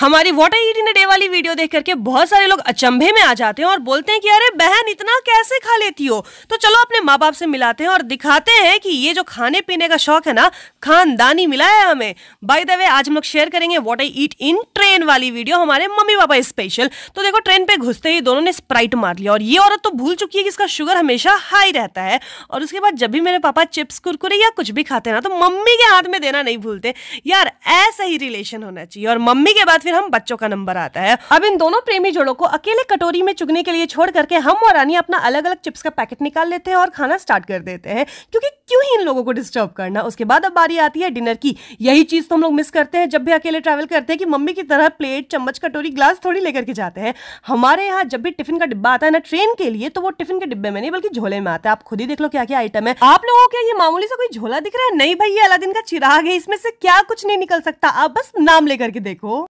हमारी what I in day वाली video देख करके बहुत सारे लोग अचंभे में आ जाते हैं और बोलते हैं कि अरे बहन इतना कैसे खा लेती हो तो चलो अपने माँ बाप से मिलाते हैं और दिखाते हैं कि ये जो खाने पीने का शौक है ना खानदानी मिला है हमें बाई द वे आज हम लोग शेयर करेंगे what I eat in train वाली वीडियो हमारे मम्मी पापा स्पेशल तो देखो ट्रेन पे घुसते ही दोनों ने स्प्राइट मार लिया और ये औरत तो भूल चुकी है कि इसका शुगर हमेशा हाई रहता है और उसके बाद जब भी मेरे पापा चिप्स कुरकुरे या कुछ भी खाते ना तो मम्मी के हाथ में देना नहीं भूलते यार ऐसा ही रिलेशन होना चाहिए और मम्मी के बाद फिर हम बच्चों का नंबर आता है अब इन दोनों प्रेमी जोड़ों को अकेले कटोरी में चुगने के लिए छोड़ करके हम और रानी अपना अलग अलग चिप्स का पैकेट निकाल लेते हैं और खाना स्टार्ट कर देते हैं क्योंकि क्यों ही इन लोगों को डिस्टर्ब करना उसके बाद अब बारी आती है डिनर की यही चीज तो हम लोग मिस करते हैं जब भी अकेले ट्रैवल करते हैं कि मम्मी की तरह प्लेट चम्मच कटोरी ग्लास थोड़ी लेकर के जाते हैं हमारे यहाँ जब भी टिफिन का डिब्बा आता है ना ट्रेन के लिए तो वो टिफिन के डिब्बे में नहीं बल्कि झोले में आता है आप खुद ही देख लो क्या क्या आइटम है आप लोगों के ये मामूली से कोई झोला दिख रहा है नहीं भाई ये अलादीन का चिराग है इसमें से क्या कुछ नहीं निकल सकता आप बस नाम लेकर के देखो